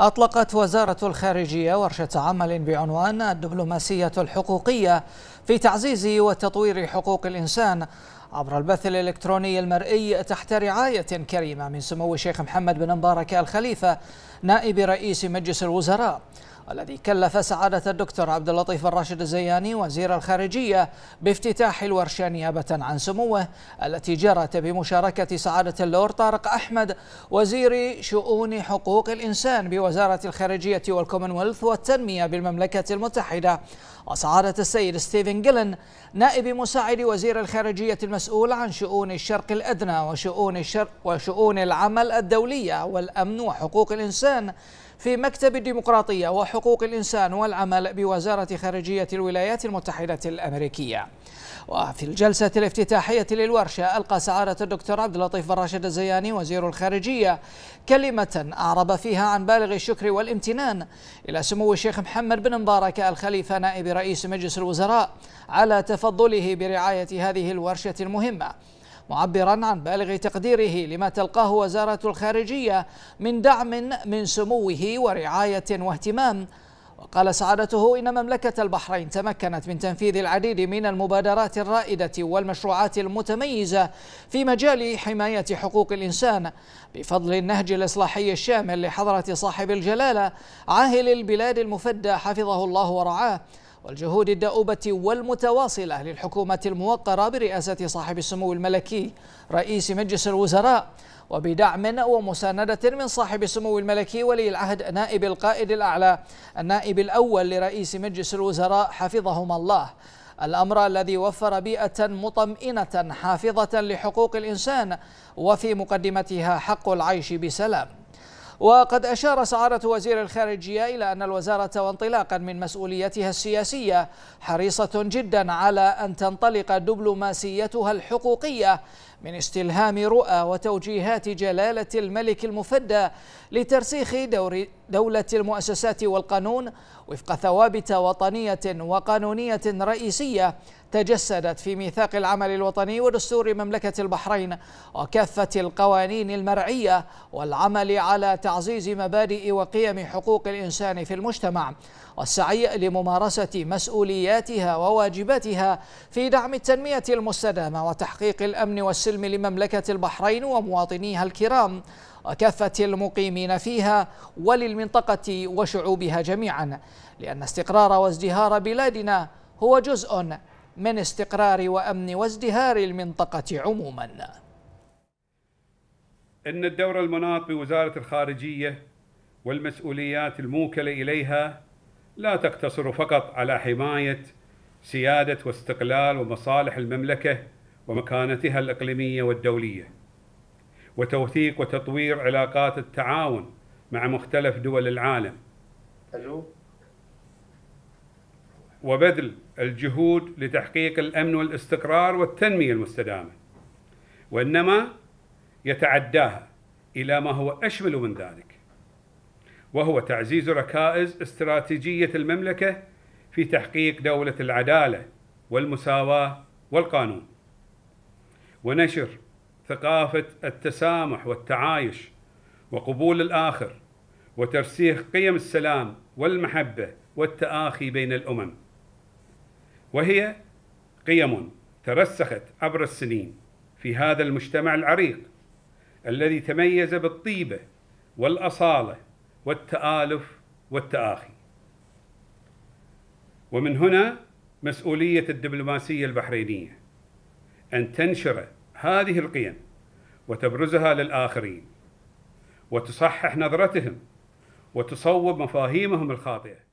أطلقت وزارة الخارجية ورشة عمل بعنوان الدبلوماسية الحقوقية في تعزيز وتطوير حقوق الإنسان عبر البث الإلكتروني المرئي تحت رعاية كريمة من سمو الشيخ محمد بن مبارك الخليفة نائب رئيس مجلس الوزراء الذي كلف سعادة الدكتور عبد اللطيف الراشد الزياني وزير الخارجية بافتتاح الورشة نيابة عن سموه التي جرت بمشاركة سعادة اللور طارق أحمد وزير شؤون حقوق الإنسان بوزارة الخارجية والكومنولث والتنمية بالمملكة المتحدة وسعادة السيد ستيفن جيلن نائب مساعد وزير الخارجية المسؤول المسؤول عن شؤون الشرق الأدنى وشؤون الشرق وشؤون العمل الدولية والأمن وحقوق الإنسان في مكتب الديمقراطية وحقوق الإنسان والعمل بوزارة خارجية الولايات المتحدة الأمريكية وفي الجلسة الافتتاحية للورشة ألقى سعادة الدكتور عبد اللطيف راشد الزياني وزير الخارجية كلمة أعرب فيها عن بالغ الشكر والامتنان إلى سمو الشيخ محمد بن مبارك الخليفة نائب رئيس مجلس الوزراء على تفضله برعاية هذه الورشة المهمة معبرا عن بالغ تقديره لما تلقاه وزارة الخارجية من دعم من سموه ورعاية واهتمام وقال سعادته إن مملكة البحرين تمكنت من تنفيذ العديد من المبادرات الرائدة والمشروعات المتميزة في مجال حماية حقوق الإنسان بفضل النهج الإصلاحي الشامل لحضرة صاحب الجلالة عاهل البلاد المفدى حفظه الله ورعاه والجهود الدؤوبة والمتواصلة للحكومة الموقرة برئاسة صاحب السمو الملكي رئيس مجلس الوزراء وبدعم ومساندة من صاحب السمو الملكي ولي العهد نائب القائد الأعلى النائب الأول لرئيس مجلس الوزراء حفظهما الله الأمر الذي وفر بيئة مطمئنة حافظة لحقوق الإنسان وفي مقدمتها حق العيش بسلام وقد أشار سعادة وزير الخارجية إلى أن الوزارة وانطلاقا من مسؤوليتها السياسية حريصة جدا على أن تنطلق دبلوماسيتها الحقوقية من استلهام رؤى وتوجيهات جلالة الملك المفدى لترسيخ دور دولة المؤسسات والقانون وفق ثوابت وطنية وقانونية رئيسية تجسدت في ميثاق العمل الوطني ودستور مملكة البحرين وكافة القوانين المرعية والعمل على تعزيز مبادئ وقيم حقوق الإنسان في المجتمع والسعي لممارسة مسؤولياتها وواجباتها في دعم التنمية المستدامة وتحقيق الأمن والسلم لمملكة البحرين ومواطنيها الكرام وكافة المقيمين فيها وللمنطقة وشعوبها جميعا لأن استقرار وازدهار بلادنا هو جزء من استقرار وأمن وازدهار المنطقة عموما إن الدور المناط بوزارة الخارجية والمسؤوليات الموكلة إليها لا تقتصر فقط على حماية سيادة واستقلال ومصالح المملكة ومكانتها الإقليمية والدولية وتوثيق وتطوير علاقات التعاون مع مختلف دول العالم وبذل الجهود لتحقيق الامن والاستقرار والتنميه المستدامه وانما يتعداها الى ما هو اشمل من ذلك وهو تعزيز ركائز استراتيجيه المملكه في تحقيق دوله العداله والمساواه والقانون ونشر ثقافة التسامح والتعايش وقبول الآخر وترسيخ قيم السلام والمحبة والتآخي بين الأمم وهي قيم ترسخت عبر السنين في هذا المجتمع العريق الذي تميز بالطيبة والأصالة والتآلف والتآخي ومن هنا مسؤولية الدبلوماسية البحرينية أن تنشر هذه القيم وتبرزها للآخرين وتصحح نظرتهم وتصوب مفاهيمهم الخاطئه